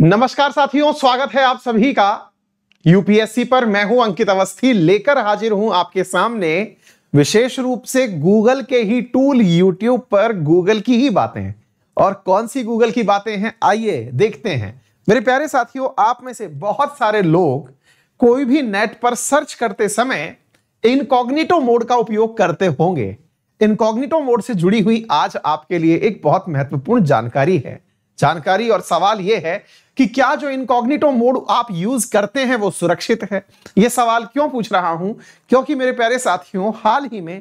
नमस्कार साथियों स्वागत है आप सभी का यूपीएससी पर मैं हूं अंकित अवस्थी लेकर हाजिर हूं आपके सामने विशेष रूप से गूगल के ही टूल यूट्यूब पर गूगल की ही बातें और कौन सी गूगल की बातें हैं आइए देखते हैं मेरे प्यारे साथियों आप में से बहुत सारे लोग कोई भी नेट पर सर्च करते समय इनकॉग्निटो मोड का उपयोग करते होंगे इनकॉग्निटो मोड से जुड़ी हुई आज आपके लिए एक बहुत महत्वपूर्ण जानकारी है जानकारी और सवाल यह है कि क्या जो इनकॉग्निटो मोड आप यूज करते हैं वो सुरक्षित है ये सवाल क्यों पूछ रहा हूं क्योंकि मेरे प्यारे साथियों हाल ही में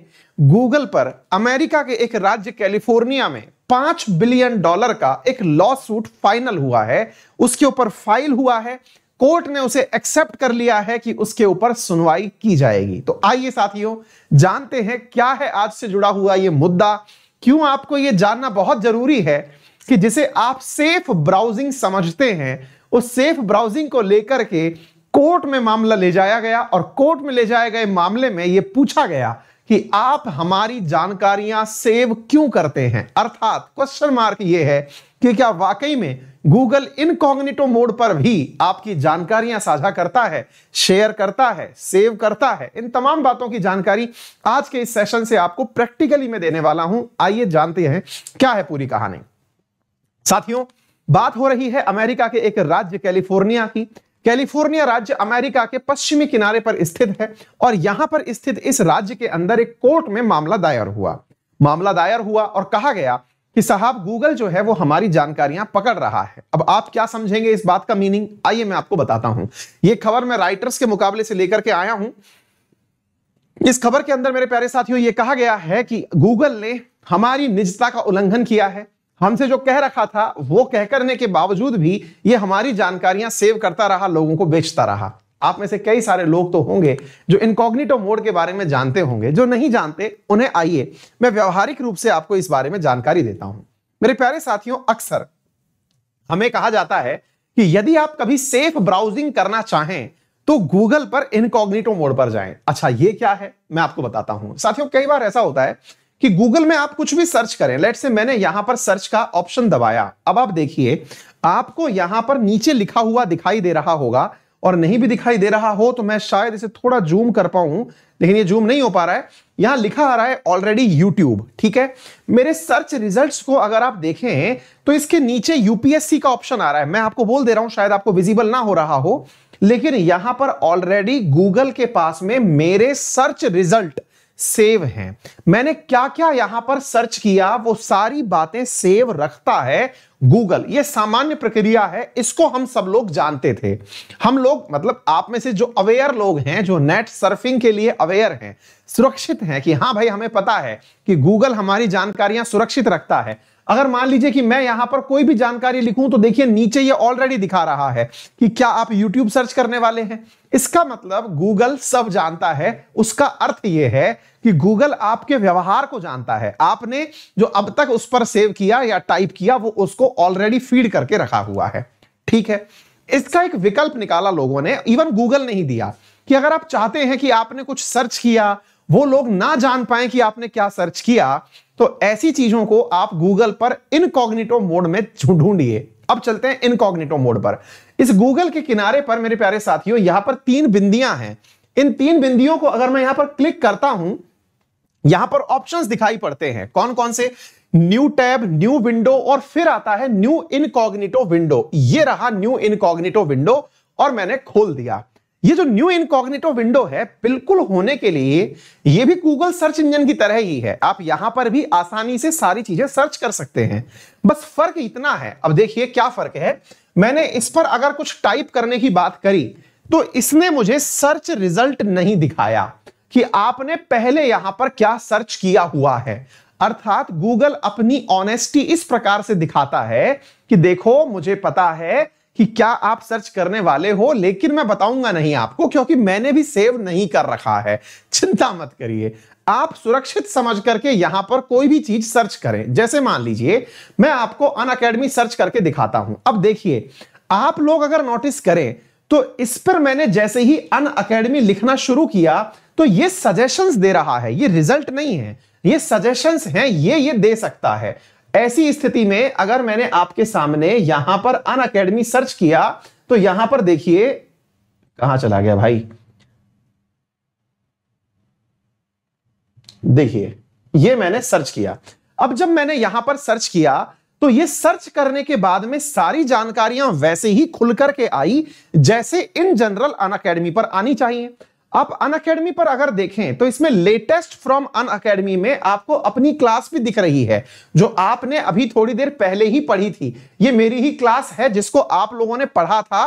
गूगल पर अमेरिका के एक राज्य कैलिफोर्निया में पांच बिलियन डॉलर का एक लॉ सूट फाइनल हुआ है उसके ऊपर फाइल हुआ है कोर्ट ने उसे एक्सेप्ट कर लिया है कि उसके ऊपर सुनवाई की जाएगी तो आइए साथियों जानते हैं क्या है आज से जुड़ा हुआ यह मुद्दा क्यों आपको यह जानना बहुत जरूरी है कि जिसे आप सेफ ब्राउजिंग समझते हैं उस सेफ ब्राउजिंग को लेकर के कोर्ट में मामला ले जाया गया और कोर्ट में ले जाए गए मामले में यह पूछा गया कि आप हमारी जानकारियां सेव क्यों करते हैं अर्थात क्वेश्चन मार्क ये है कि क्या वाकई में गूगल इनकॉग्निटो मोड पर भी आपकी जानकारियां साझा करता है शेयर करता है सेव करता है इन तमाम बातों की जानकारी आज के इस सेशन से आपको प्रैक्टिकली मैं देने वाला हूं आइए जानते हैं क्या है पूरी कहानी साथियों बात हो रही है अमेरिका के एक राज्य कैलिफोर्निया की कैलिफोर्निया राज्य अमेरिका के पश्चिमी किनारे पर स्थित है और यहां पर स्थित इस राज्य के अंदर एक कोर्ट में मामला दायर हुआ मामला दायर हुआ और कहा गया कि साहब गूगल जो है वो हमारी जानकारियां पकड़ रहा है अब आप क्या समझेंगे इस बात का मीनिंग आइए मैं आपको बताता हूं ये खबर मैं राइटर्स के मुकाबले से लेकर के आया हूं इस खबर के अंदर मेरे प्यारे साथियों ये कहा गया है कि गूगल ने हमारी निजता का उल्लंघन किया है हमसे जो कह रखा था वो कह करने के बावजूद भी ये हमारी जानकारियां सेव करता रहा लोगों को बेचता रहा आप में से कई सारे लोग तो होंगे जो इनकॉग्निटो मोड के बारे में जानते होंगे जो नहीं जानते उन्हें आइए मैं व्यवहारिक रूप से आपको इस बारे में जानकारी देता हूं मेरे प्यारे साथियों अक्सर हमें कहा जाता है कि यदि आप कभी सेफ ब्राउजिंग करना चाहें तो गूगल पर इनकॉग्निटो मोड पर जाएं अच्छा ये क्या है मैं आपको बताता हूं साथियों कई बार ऐसा होता है कि गूगल में आप कुछ भी सर्च करें लेट से मैंने यहां पर सर्च का ऑप्शन दबाया अब आप देखिए आपको यहां पर नीचे लिखा हुआ दिखाई दे रहा होगा और नहीं भी दिखाई दे रहा हो तो मैं शायद इसे थोड़ा जूम कर पाऊं लेकिन ये जूम नहीं हो पा रहा है यहां लिखा आ रहा है ऑलरेडी यूट्यूब ठीक है मेरे सर्च रिजल्ट्स को अगर आप देखें तो इसके नीचे यूपीएससी का ऑप्शन आ रहा है मैं आपको बोल दे रहा हूं शायद आपको विजिबल ना हो रहा हो लेकिन यहां पर ऑलरेडी गूगल के पास में मेरे सर्च रिजल्ट सेव हैं मैंने क्या क्या यहां पर सर्च किया वो सारी बातें सेव रखता है गूगल ये सामान्य प्रक्रिया है इसको हम सब लोग जानते थे हम लोग मतलब आप में से जो अवेयर लोग हैं जो नेट सर्फिंग के लिए अवेयर हैं सुरक्षित हैं कि हाँ भाई हमें पता है कि गूगल हमारी जानकारियां सुरक्षित रखता है अगर मान लीजिए कि मैं यहां पर कोई भी जानकारी लिखूं तो देखिए नीचे ये ऑलरेडी दिखा रहा है कि क्या आप YouTube सर्च करने वाले हैं इसका मतलब गूगल सब जानता है उसका अर्थ यह है कि गूगल आपके व्यवहार को जानता है आपने जो अब तक उस पर सेव किया या टाइप किया वो उसको ऑलरेडी फीड करके रखा हुआ है ठीक है इसका एक विकल्प निकाला लोगों ने इवन गूगल ने ही दिया कि अगर आप चाहते हैं कि आपने कुछ सर्च किया वो लोग ना जान पाए कि आपने क्या सर्च किया तो ऐसी चीजों को आप गूगल पर इनकॉग्निटो मोड में ढूंढिए अब चलते हैं इनकॉग्निटो मोड पर इस गूगल के किनारे पर मेरे प्यारे साथियों यहां पर तीन बिंदियां हैं इन तीन बिंदियों को अगर मैं यहां पर क्लिक करता हूं यहां पर ऑप्शंस दिखाई पड़ते हैं कौन कौन से न्यू टैब न्यू विंडो और फिर आता है न्यू इनकॉग्निटो विंडो ये रहा न्यू इनकॉग्निटो विंडो और मैंने खोल दिया ये जो न्यू इनकॉग्नेटो विंडो है बिल्कुल होने के लिए ये भी गूगल सर्च इंजन की तरह ही है आप यहां पर भी आसानी से सारी चीजें सर्च कर सकते हैं बस फर्क इतना है अब देखिए क्या फर्क है मैंने इस पर अगर कुछ टाइप करने की बात करी तो इसने मुझे सर्च रिजल्ट नहीं दिखाया कि आपने पहले यहां पर क्या सर्च किया हुआ है अर्थात गूगल अपनी ऑनेस्टी इस प्रकार से दिखाता है कि देखो मुझे पता है कि क्या आप सर्च करने वाले हो लेकिन मैं बताऊंगा नहीं आपको क्योंकि मैंने भी सेव नहीं कर रखा है चिंता मत करिए आप सुरक्षित समझ करके यहां पर कोई भी चीज सर्च करें जैसे मान लीजिए मैं आपको अन अकेडमी सर्च करके दिखाता हूं अब देखिए आप लोग अगर नोटिस करें तो इस पर मैंने जैसे ही अन अकेडमी लिखना शुरू किया तो ये सजेशंस दे रहा है ये रिजल्ट नहीं है ये सजेशंस हैं ये ये दे सकता है ऐसी स्थिति में अगर मैंने आपके सामने यहां पर अन अकेडमी सर्च किया तो यहां पर देखिए कहां चला गया भाई देखिए ये मैंने सर्च किया अब जब मैंने यहां पर सर्च किया तो ये सर्च करने के बाद में सारी जानकारियां वैसे ही खुल करके आई जैसे इन जनरल अन अकेडमी पर आनी चाहिए आप अन अकेडमी पर अगर देखें तो इसमें लेटेस्ट फ्रॉम अन अकेडमी में आपको अपनी क्लास भी दिख रही है जो आपने अभी थोड़ी देर पहले ही पढ़ी थी ये मेरी ही क्लास है जिसको आप लोगों ने पढ़ा था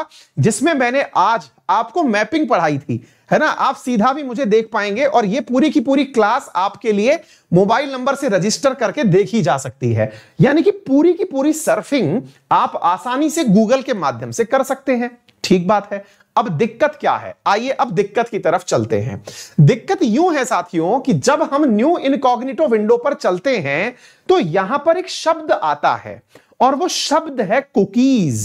जिसमें मैंने आज आपको मैपिंग पढ़ाई थी है ना आप सीधा भी मुझे देख पाएंगे और ये पूरी की पूरी क्लास आपके लिए मोबाइल नंबर से रजिस्टर करके देखी जा सकती है यानी कि पूरी की पूरी सर्फिंग आप आसानी से गूगल के माध्यम से कर सकते हैं ठीक बात है अब दिक्कत क्या है आइए अब दिक्कत की तरफ चलते हैं दिक्कत यूं है साथियों कि जब हम न्यू इनकॉग्निटो विंडो पर चलते हैं तो यहां पर एक शब्द आता है और वो शब्द है कुकीज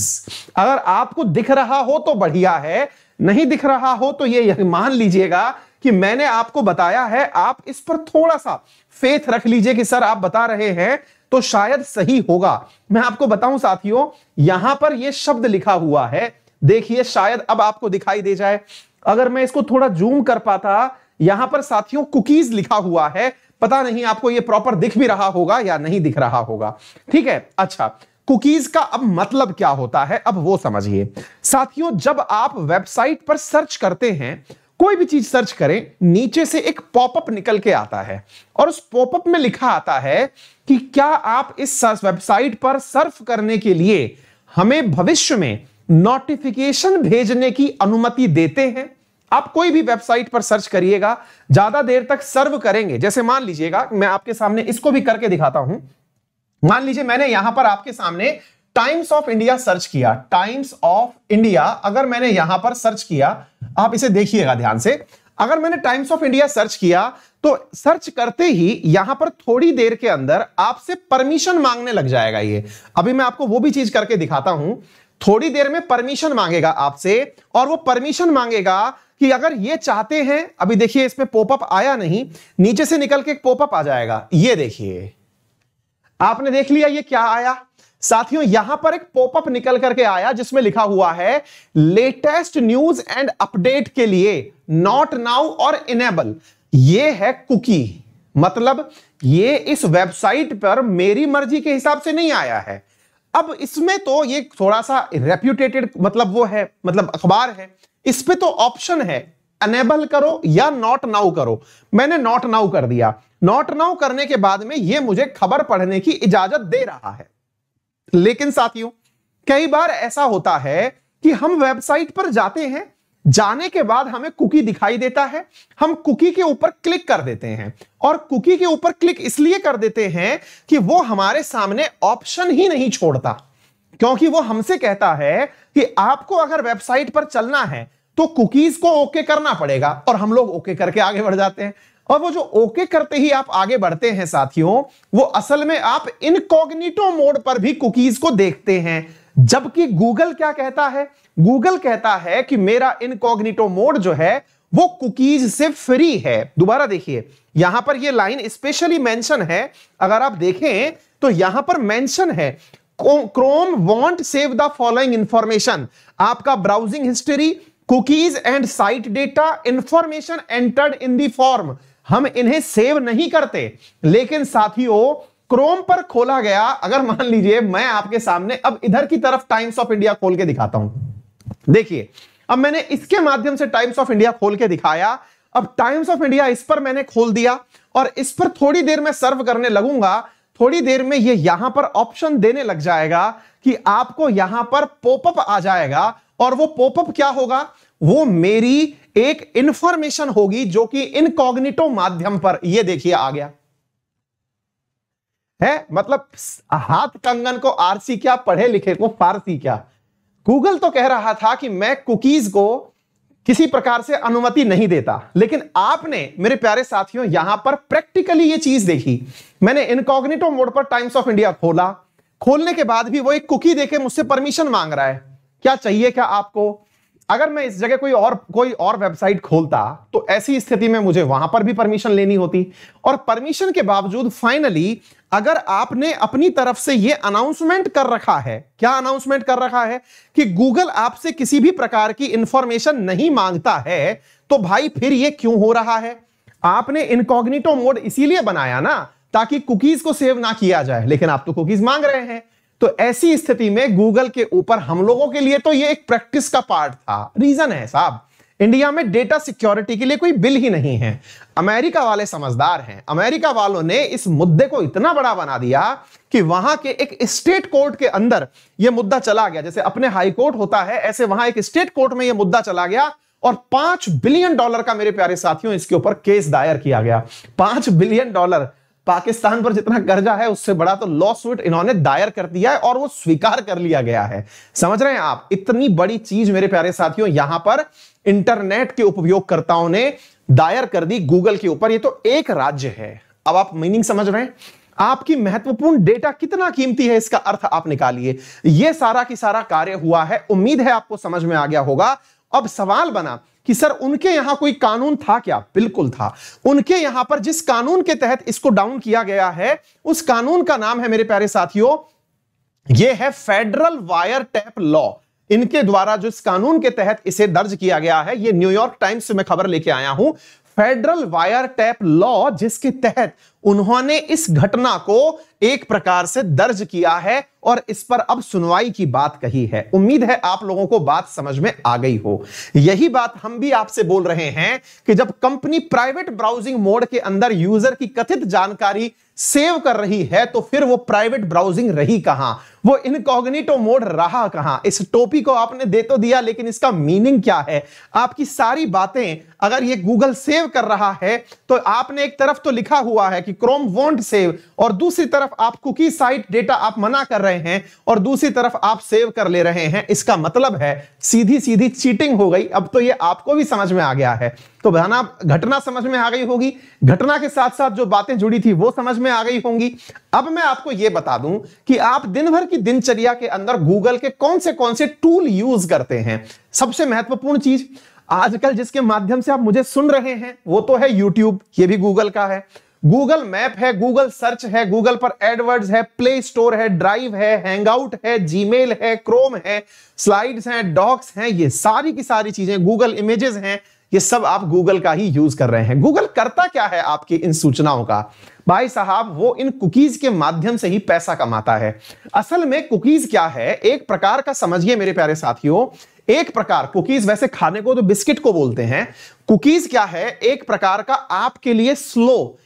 अगर आपको दिख रहा हो तो बढ़िया है नहीं दिख रहा हो तो ये मान लीजिएगा कि मैंने आपको बताया है आप इस पर थोड़ा सा फेथ रख लीजिए कि सर आप बता रहे हैं तो शायद सही होगा मैं आपको बताऊं साथियों यहां पर यह शब्द लिखा हुआ है देखिए शायद अब आपको दिखाई दे जाए अगर मैं इसको थोड़ा जूम कर पाता यहां पर साथियों कुकीज लिखा हुआ है पता नहीं आपको ये प्रॉपर दिख भी रहा होगा या नहीं दिख रहा होगा ठीक है अच्छा कुकीज का अब मतलब क्या होता है अब वो समझिए साथियों जब आप वेबसाइट पर सर्च करते हैं कोई भी चीज सर्च करें नीचे से एक पॉपअप निकल के आता है और उस पॉपअप में लिखा आता है कि क्या आप इस वेबसाइट पर सर्फ करने के लिए हमें भविष्य में नोटिफिकेशन भेजने की अनुमति देते हैं आप कोई भी वेबसाइट पर सर्च करिएगा ज्यादा देर तक सर्व करेंगे जैसे मान लीजिएगा मैं आपके सामने इसको भी करके दिखाता हूं मान लीजिए मैंने यहां पर आपके सामने टाइम्स ऑफ इंडिया सर्च किया टाइम्स ऑफ इंडिया अगर मैंने यहां पर सर्च किया आप इसे देखिएगा ध्यान से अगर मैंने टाइम्स ऑफ इंडिया सर्च किया तो सर्च करते ही यहां पर थोड़ी देर के अंदर आपसे परमिशन मांगने लग जाएगा ये अभी मैं आपको वो भी चीज करके दिखाता हूं थोड़ी देर में परमिशन मांगेगा आपसे और वो परमिशन मांगेगा कि अगर ये चाहते हैं अभी देखिए इसमें पॉपअप आया नहीं नीचे से निकल के एक पॉपअप आ जाएगा ये देखिए आपने देख लिया ये क्या आया साथियों यहां पर एक पॉपअप निकल करके आया जिसमें लिखा हुआ है लेटेस्ट न्यूज एंड अपडेट के लिए नॉट नाउ और इनेबल ये है कुकी मतलब ये इस वेबसाइट पर मेरी मर्जी के हिसाब से नहीं आया है अब इसमें तो ये थोड़ा सा रेप्यूटेटेड मतलब वो है मतलब अखबार है इस पे तो ऑप्शन है अनेबल करो या नॉट नाउ करो मैंने नॉट नाउ कर दिया नॉट नाउ करने के बाद में ये मुझे खबर पढ़ने की इजाजत दे रहा है लेकिन साथियों कई बार ऐसा होता है कि हम वेबसाइट पर जाते हैं जाने के बाद हमें कुकी दिखाई देता है हम कुकी के ऊपर क्लिक कर देते हैं और कुकी के ऊपर क्लिक इसलिए कर देते हैं कि वो हमारे सामने ऑप्शन ही नहीं छोड़ता क्योंकि वो हमसे कहता है कि आपको अगर वेबसाइट पर चलना है तो कुकीज को ओके करना पड़ेगा और हम लोग ओके करके आगे बढ़ जाते हैं और वो जो ओके करते ही आप आगे बढ़ते हैं साथियों वो असल में आप इनकॉग्निटो मोड पर भी कुकीज को देखते हैं जबकि गूगल क्या कहता है गूगल कहता है कि मेरा इनकॉग्निटो मोड जो है वो कुकीज से फ्री है दोबारा देखिए यहां पर ये लाइन स्पेशली मेंशन है अगर आप देखें तो यहां पर मेंशन है Chrome want save the following information आपका browsing history cookies and site data information entered in the form हम इन्हें सेव नहीं करते लेकिन साथियों क्रोम पर खोला गया अगर मान लीजिए मैं आपके सामने अब इधर की तरफ टाइम्स ऑफ इंडिया खोल के दिखाता हूं देखिए अब मैंने इसके माध्यम से टाइम्स ऑफ इंडिया खोल के दिखाया अब टाइम्स ऑफ इंडिया इस पर मैंने खोल दिया और इस पर थोड़ी देर में सर्व करने लगूंगा थोड़ी देर में ये यहां पर ऑप्शन देने लग जाएगा कि आपको यहां पर पोपअप आ जाएगा और वो पोपअप क्या होगा वो मेरी एक इंफॉर्मेशन होगी जो कि इनकॉग्निटो माध्यम पर ये देखिए आ गया है मतलब हाथ कंगन को आरसी क्या पढ़े लिखे को फारसी क्या गूगल तो कह रहा था कि मैं कुकीज को किसी प्रकार से अनुमति नहीं देता लेकिन आपने मेरे प्यारे साथियों यहां पर प्रैक्टिकली ये चीज देखी मैंने इनकॉग्निटो मोड पर टाइम्स ऑफ इंडिया खोला खोलने के बाद भी वो एक कुकी देखे मुझसे परमिशन मांग रहा है क्या चाहिए क्या आपको अगर मैं इस जगह कोई और कोई और वेबसाइट खोलता तो ऐसी स्थिति में मुझे वहां पर भी परमिशन लेनी होती और परमिशन के बावजूद फाइनली अगर आपने अपनी तरफ से यह अनाउंसमेंट कर रखा है क्या अनाउंसमेंट कर रखा है कि गूगल आपसे किसी भी प्रकार की इंफॉर्मेशन नहीं मांगता है तो भाई फिर यह क्यों हो रहा है आपने इनकॉग्निटो मोड इसीलिए बनाया ना ताकि कुकीज को सेव ना किया जाए लेकिन आप तो कुकीज मांग रहे हैं तो ऐसी स्थिति में गूगल के ऊपर हम लोगों के लिए तो ये एक प्रैक्टिस का पार्ट था रीजन है साहब इंडिया में डेटा सिक्योरिटी के लिए कोई बिल ही नहीं है अमेरिका वाले समझदार हैं अमेरिका वालों ने इस मुद्दे को इतना बड़ा बना दिया कि वहां के एक स्टेट कोर्ट के अंदर यह मुद्दा चला गया जैसे अपने हाई कोर्ट होता है ऐसे वहां एक स्टेट कोर्ट में यह मुद्दा चला गया और पांच बिलियन डॉलर का मेरे प्यारे साथियों इसके ऊपर केस दायर किया गया पांच बिलियन डॉलर पाकिस्तान पर जितना कर्जा है उससे बड़ा तो लॉ सूट इन्होंने दायर कर दिया है और वो स्वीकार कर लिया गया है समझ रहे हैं आप इतनी बड़ी चीज मेरे प्यारे साथियों यहां पर इंटरनेट के उपयोगकर्ताओं ने दायर कर दी गूगल के ऊपर ये तो एक राज्य है अब आप मीनिंग समझ रहे हैं आपकी महत्वपूर्ण डेटा कितना कीमती है इसका अर्थ आप निकालिए यह सारा की सारा कार्य हुआ है उम्मीद है आपको समझ में आ गया होगा अब सवाल बना कि सर उनके यहां कोई कानून था क्या बिल्कुल था उनके यहां पर जिस कानून के तहत इसको डाउन किया गया है उस कानून का नाम है मेरे प्यारे साथियों ये है फेडरल वायर टैप लॉ इनके द्वारा जिस कानून के तहत इसे दर्ज किया गया है ये न्यूयॉर्क टाइम्स में खबर लेके आया हूं फेडरल वायर टैप लॉ जिसके तहत उन्होंने इस घटना को एक प्रकार से दर्ज किया है और इस पर अब सुनवाई की बात कही है उम्मीद है आप लोगों को बात समझ में आ गई हो यही बात हम भी आपसे बोल रहे हैं कि जब कंपनी प्राइवेट ब्राउजिंग मोड के अंदर यूजर की कथित जानकारी सेव कर रही है तो फिर वो प्राइवेट ब्राउजिंग रही कहां वो इनकॉग्निटो मोड रहा कहां इस टोपी को आपने दे तो दिया लेकिन इसका मीनिंग क्या है आपकी सारी बातें अगर ये गूगल सेव कर रहा है तो आपने एक तरफ तो लिखा हुआ है कि कि क्रोम वॉन्ट सेव और दूसरी तरफ आप कुकी साइट डेटा आप मना कर रहे हैं और दूसरी तरफ आप सेव कर ले रहे हैं इसका मतलब है सीधी सीधी चीटिंग हो गई अब तो ये आपको भी समझ में आ गया है तो बहना घटना समझ में आ गई होगी घटना के साथ साथ जो बातें जुड़ी थी वो समझ में आ गई होंगी अब मैं आपको यह बता दूं कि आप दिन भर की दिनचर्या के अंदर गूगल के कौन से कौन से टूल यूज करते हैं सबसे महत्वपूर्ण चीज आजकल जिसके माध्यम से आप मुझे सुन रहे हैं वो तो है YouTube ये भी Google का है गूगल मैप है गूगल सर्च है गूगल पर एडवर्ड्स है प्ले स्टोर है ड्राइव है हैंगआउट है जीमेल है क्रोम है स्लाइड्स हैं डॉक्स हैं ये सारी की सारी चीजें गूगल इमेजेस हैं ये सब आप गूगल का ही यूज कर रहे हैं गूगल करता क्या है आपकी इन सूचनाओं का भाई साहब वो इन कुकीज के माध्यम से ही पैसा कमाता है असल में कुकीज क्या है एक प्रकार का समझिए मेरे प्यारे साथियों एक प्रकार कुकीज वैसे खाने को तो बिस्किट को बोलते हैं कुकीज क्या है एक प्रकार का आपके लिए स्लो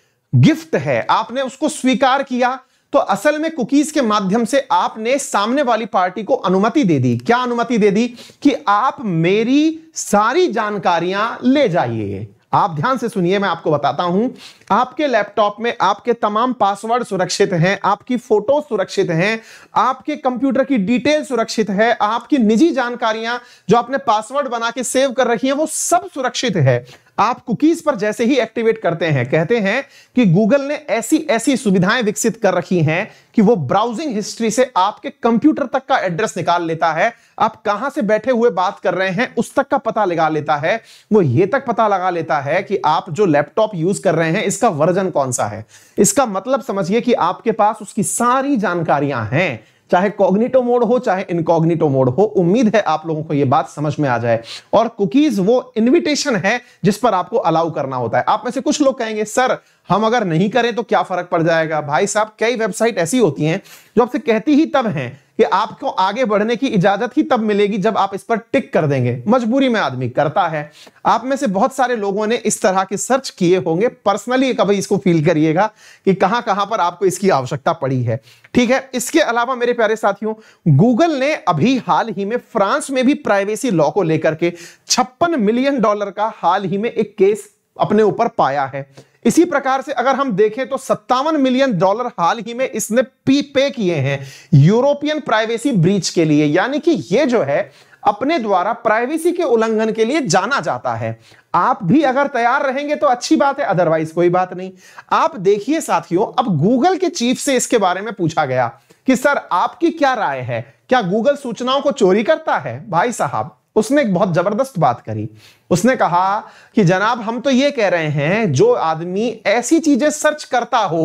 गिफ्ट है आपने उसको स्वीकार किया तो असल में कुकीज के माध्यम से आपने सामने वाली पार्टी को अनुमति दे दी क्या अनुमति दे दी कि आप मेरी सारी जानकारियां ले जाइए आप ध्यान से सुनिए मैं आपको बताता हूं आपके लैपटॉप में आपके तमाम पासवर्ड सुरक्षित हैं आपकी फोटो सुरक्षित हैं आपके कंप्यूटर की डिटेल सुरक्षित है आपकी निजी जानकारियां जो आपने पासवर्ड बना के सेव कर रखी हैं वो सब सुरक्षित है आप कुकीज पर जैसे ही एक्टिवेट करते हैं कहते हैं कि गूगल ने ऐसी ऐसी सुविधाएं विकसित कर रखी हैं कि वो ब्राउजिंग हिस्ट्री से आपके कंप्यूटर तक का एड्रेस निकाल लेता है आप कहां से बैठे हुए बात कर रहे हैं उस तक का पता लगा लेता है वो ये तक पता लगा लेता है कि आप जो लैपटॉप यूज कर रहे हैं इसका वर्जन कौन सा है इसका मतलब समझिए कि आपके पास उसकी सारी जानकारियां हैं चाहे कॉग्निटो मोड हो चाहे इनकॉग्निटो मोड हो उम्मीद है आप लोगों को यह बात समझ में आ जाए और कुकीज वो इनविटेशन है जिस पर आपको अलाउ करना होता है आप में से कुछ लोग कहेंगे सर हम अगर नहीं करें तो क्या फर्क पड़ जाएगा भाई साहब कई वेबसाइट ऐसी होती हैं जो आपसे कहती ही तब हैं कि आपको आगे बढ़ने की इजाजत ही तब मिलेगी जब आप इस पर टिक कर देंगे मजबूरी में आदमी करता है आप में से बहुत सारे लोगों ने इस तरह के सर्च किए होंगे पर्सनली कभी इसको फील करिएगा कि कहां कहां पर आपको इसकी आवश्यकता पड़ी है ठीक है इसके अलावा मेरे प्यारे साथियों गूगल ने अभी हाल ही में फ्रांस में भी प्राइवेसी लॉ को लेकर के छप्पन मिलियन डॉलर का हाल ही में एक केस अपने ऊपर पाया है इसी प्रकार से अगर हम देखें तो सत्तावन मिलियन डॉलर हाल ही में इसने पी पे किए हैं यूरोपियन प्राइवेसी ब्रीच के लिए यानी कि ये जो है अपने द्वारा प्राइवेसी के उल्लंघन के लिए जाना जाता है आप भी अगर तैयार रहेंगे तो अच्छी बात है अदरवाइज कोई बात नहीं आप देखिए साथियों अब गूगल के चीफ से इसके बारे में पूछा गया कि सर आपकी क्या राय है क्या गूगल सूचनाओं को चोरी करता है भाई साहब उसने एक बहुत जबरदस्त बात करी उसने कहा कि जनाब हम तो ये कह रहे हैं जो आदमी ऐसी चीजें सर्च करता हो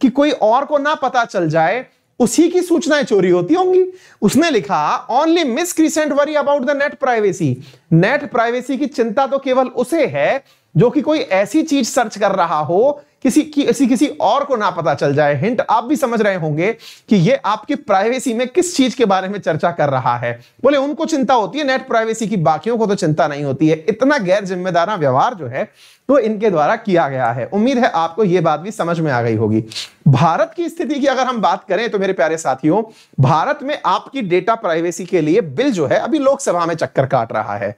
कि कोई और को ना पता चल जाए उसी की सूचनाएं चोरी होती होंगी उसने लिखा only miss recent worry about the net privacy net privacy की चिंता तो केवल उसे है जो कि कोई ऐसी चीज सर्च कर रहा हो किसी की किसी किसी और को ना पता चल जाए हिंट आप भी समझ रहे होंगे कि ये आपकी प्राइवेसी में किस चीज के बारे में चर्चा कर रहा है बोले उनको चिंता होती है नेट प्राइवेसी की बाकियों को तो चिंता नहीं होती है इतना गैर जिम्मेदारा व्यवहार जो है तो इनके द्वारा किया गया है उम्मीद है आपको यह बात भी समझ में आ गई होगी भारत की स्थिति की अगर हम बात करें तो मेरे प्यारे साथियों भारत में आपकी डेटा प्राइवेसी के लिए बिल जो है अभी लोकसभा में चक्कर काट रहा है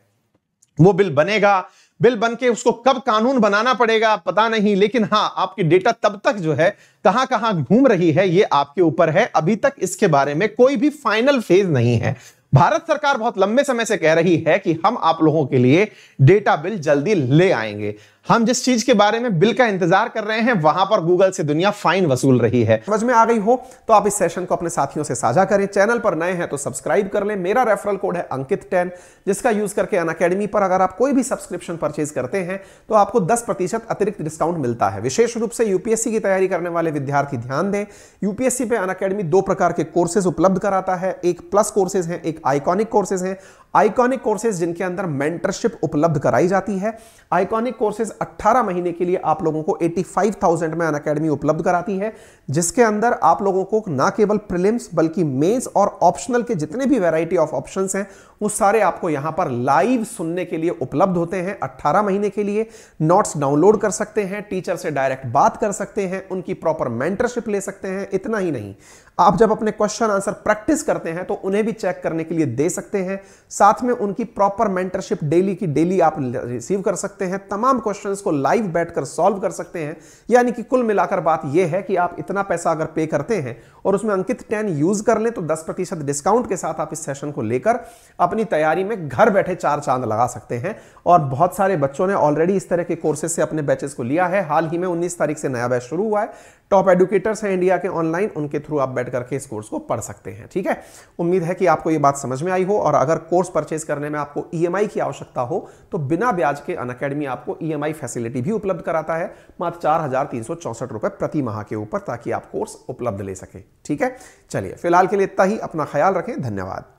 वो बिल बनेगा बिल बन के उसको कब कानून बनाना पड़ेगा पता नहीं लेकिन हाँ आपकी डेटा तब तक जो है कहां कहां घूम रही है ये आपके ऊपर है अभी तक इसके बारे में कोई भी फाइनल फेज नहीं है भारत सरकार बहुत लंबे समय से कह रही है कि हम आप लोगों के लिए डेटा बिल जल्दी ले आएंगे हम जिस चीज के बारे में बिल का इंतजार कर रहे हैं वहां पर गूगल से दुनिया फाइन वसूल रही है समझ में आ गई हो तो आप इस सेशन को अपने साथियों से साझा करें चैनल पर नए हैं तो सब्सक्राइब कर लें मेरा रेफरल कोड है अंकित टेन जिसका यूज करके अन अकेडमी पर अगर आप कोई भी सब्सक्रिप्शन परचेज करते हैं तो आपको दस प्रतिशत अतिरिक्त डिस्काउंट मिलता है विशेष रूप से यूपीएससी की तैयारी करने वाले विद्यार्थी ध्यान दें यूपीएससी पे अन दो प्रकार के कोर्सेज उपलब्ध कराता है एक प्लस कोर्सेज है एक आइकॉनिक कोर्सेज है आइकॉनिक कोर्सेज जिनके अंदर मेंटरशिप उपलब्ध कराई जाती है आइकॉनिक कोर्सेज 18 महीने के लिए आप लोगों को 85,000 में अन उपलब्ध कराती है जिसके अंदर आप लोगों को ना केवल प्रिलिम्स बल्कि मेंस और ऑप्शनल के जितने भी वेराइटी ऑफ ऑप्शंस हैं वो सारे आपको यहां पर लाइव सुनने के लिए उपलब्ध होते हैं 18 महीने के लिए नोट्स डाउनलोड कर सकते हैं टीचर से डायरेक्ट बात कर सकते हैं उनकी प्रॉपर मेंटरशिप ले सकते हैं इतना ही नहीं आप जब अपने क्वेश्चन आंसर प्रैक्टिस करते हैं तो उन्हें भी चेक करने के लिए दे सकते हैं साथ में उनकी प्रॉपर मेंटरशिप डेली की डेली आप रिसीव कर सकते हैं तमाम क्वेश्चंस को लाइव बैठकर सॉल्व कर सकते हैं यानी कि कुल मिलाकर बात यह है कि आप इतना पैसा अगर पे करते हैं और उसमें अंकित टेन यूज कर लें तो दस प्रतिशत डिस्काउंट के साथ आप इस सेशन को लेकर अपनी तैयारी में घर बैठे चार चांद लगा सकते हैं और बहुत सारे बच्चों ने ऑलरेडी इस तरह के कोर्सेज से अपने बैचेस को लिया है हाल ही में उन्नीस तारीख से नया बैच शुरू हुआ है टॉप एडुकेटर्स हैं इंडिया के ऑनलाइन उनके थ्रू आप बैठ करके इस कोर्स को पढ़ सकते हैं ठीक है उम्मीद है कि आपको ये बात समझ में आई हो और अगर कोर्स परचेज करने में आपको ई e की आवश्यकता हो तो बिना ब्याज के अन आपको ई e फैसिलिटी भी उपलब्ध कराता है मात्र चार हजार तीन सौ चौसठ रुपए प्रति माह के ऊपर ताकि आप कोर्स उपलब्ध ले सकें ठीक है चलिए फिलहाल के लिए इतना ही अपना ख्याल रखें धन्यवाद